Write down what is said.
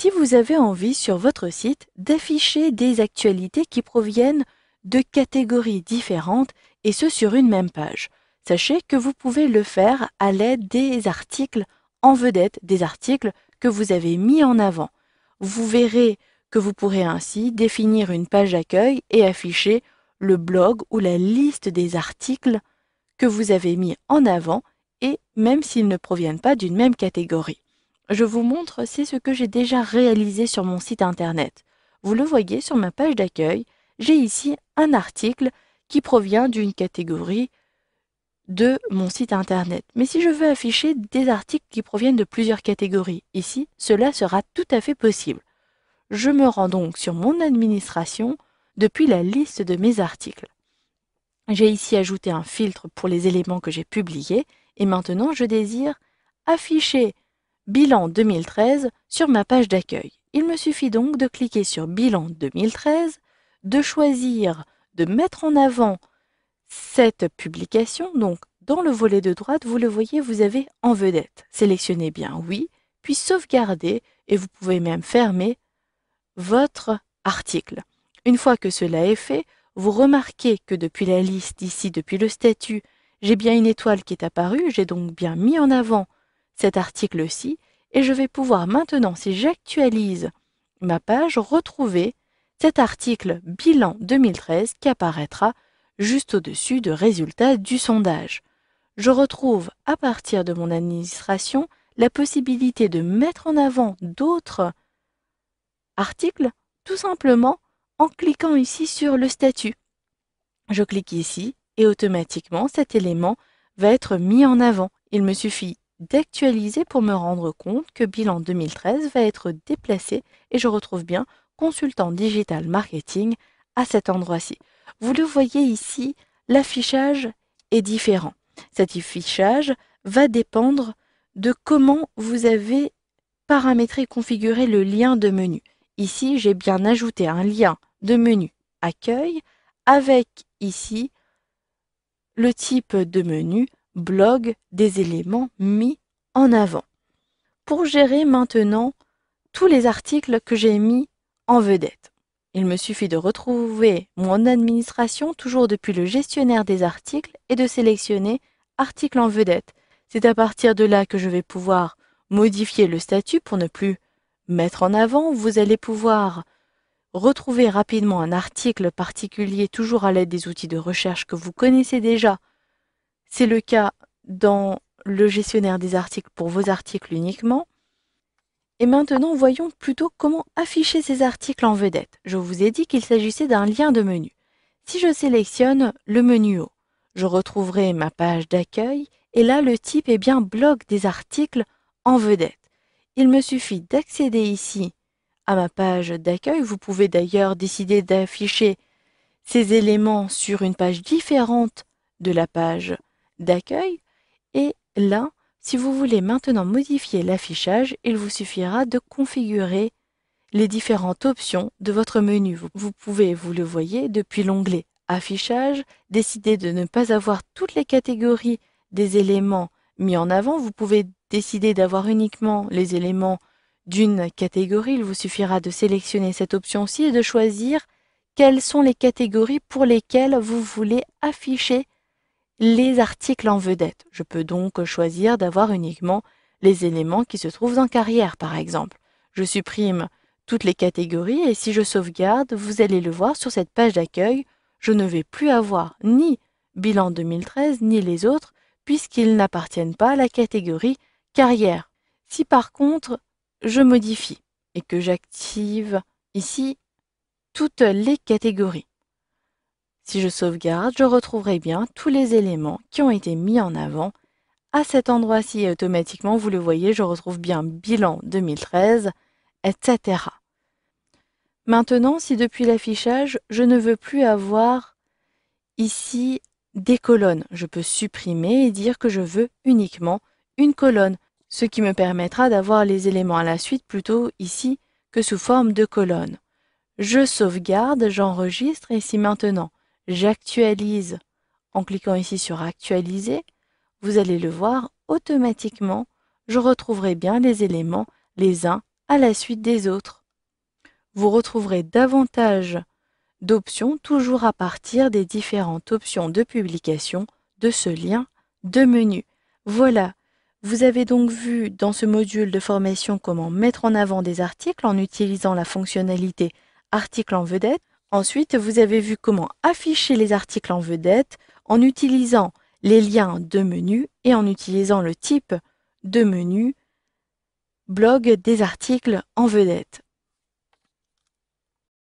si vous avez envie sur votre site d'afficher des actualités qui proviennent de catégories différentes et ce sur une même page. Sachez que vous pouvez le faire à l'aide des articles en vedette, des articles que vous avez mis en avant. Vous verrez que vous pourrez ainsi définir une page d'accueil et afficher le blog ou la liste des articles que vous avez mis en avant et même s'ils ne proviennent pas d'une même catégorie. Je vous montre c'est ce que j'ai déjà réalisé sur mon site internet. Vous le voyez sur ma page d'accueil, j'ai ici un article qui provient d'une catégorie de mon site internet. Mais si je veux afficher des articles qui proviennent de plusieurs catégories, ici, cela sera tout à fait possible. Je me rends donc sur mon administration depuis la liste de mes articles. J'ai ici ajouté un filtre pour les éléments que j'ai publiés et maintenant je désire afficher Bilan 2013 sur ma page d'accueil. Il me suffit donc de cliquer sur Bilan 2013, de choisir de mettre en avant cette publication. Donc, dans le volet de droite, vous le voyez, vous avez En vedette. Sélectionnez bien Oui, puis sauvegardez et vous pouvez même fermer votre article. Une fois que cela est fait, vous remarquez que depuis la liste ici, depuis le statut, j'ai bien une étoile qui est apparue, j'ai donc bien mis en avant cet article-ci, et je vais pouvoir maintenant, si j'actualise ma page, retrouver cet article bilan 2013 qui apparaîtra juste au-dessus de résultats du sondage. Je retrouve à partir de mon administration la possibilité de mettre en avant d'autres articles tout simplement en cliquant ici sur le statut. Je clique ici et automatiquement cet élément va être mis en avant. Il me suffit d'actualiser pour me rendre compte que bilan 2013 va être déplacé et je retrouve bien consultant digital marketing à cet endroit-ci. Vous le voyez ici, l'affichage est différent. Cet affichage va dépendre de comment vous avez paramétré configuré le lien de menu. Ici, j'ai bien ajouté un lien de menu accueil avec ici le type de menu blog des éléments mis en avant. Pour gérer maintenant tous les articles que j'ai mis en vedette. Il me suffit de retrouver mon administration toujours depuis le gestionnaire des articles et de sélectionner article en vedette. C'est à partir de là que je vais pouvoir modifier le statut pour ne plus mettre en avant. Vous allez pouvoir retrouver rapidement un article particulier toujours à l'aide des outils de recherche que vous connaissez déjà c'est le cas dans le gestionnaire des articles pour vos articles uniquement. Et maintenant, voyons plutôt comment afficher ces articles en vedette. Je vous ai dit qu'il s'agissait d'un lien de menu. Si je sélectionne le menu haut, je retrouverai ma page d'accueil et là le type est bien blog des articles en vedette. Il me suffit d'accéder ici à ma page d'accueil. Vous pouvez d'ailleurs décider d'afficher ces éléments sur une page différente de la page d'accueil. Et là, si vous voulez maintenant modifier l'affichage, il vous suffira de configurer les différentes options de votre menu. Vous pouvez, vous le voyez, depuis l'onglet Affichage, décider de ne pas avoir toutes les catégories des éléments mis en avant. Vous pouvez décider d'avoir uniquement les éléments d'une catégorie. Il vous suffira de sélectionner cette option-ci et de choisir quelles sont les catégories pour lesquelles vous voulez afficher les articles en vedette. Je peux donc choisir d'avoir uniquement les éléments qui se trouvent en carrière, par exemple. Je supprime toutes les catégories et si je sauvegarde, vous allez le voir sur cette page d'accueil, je ne vais plus avoir ni bilan 2013 ni les autres puisqu'ils n'appartiennent pas à la catégorie carrière. Si par contre je modifie et que j'active ici toutes les catégories, si je sauvegarde, je retrouverai bien tous les éléments qui ont été mis en avant à cet endroit-ci et automatiquement, vous le voyez, je retrouve bien bilan 2013, etc. Maintenant, si depuis l'affichage, je ne veux plus avoir ici des colonnes, je peux supprimer et dire que je veux uniquement une colonne, ce qui me permettra d'avoir les éléments à la suite plutôt ici que sous forme de colonne. Je sauvegarde, j'enregistre et si maintenant j'actualise en cliquant ici sur actualiser, vous allez le voir automatiquement, je retrouverai bien les éléments les uns à la suite des autres. Vous retrouverez davantage d'options toujours à partir des différentes options de publication de ce lien de menu. Voilà, vous avez donc vu dans ce module de formation comment mettre en avant des articles en utilisant la fonctionnalité article en vedette. Ensuite, vous avez vu comment afficher les articles en vedette en utilisant les liens de menu et en utilisant le type de menu blog des articles en vedette.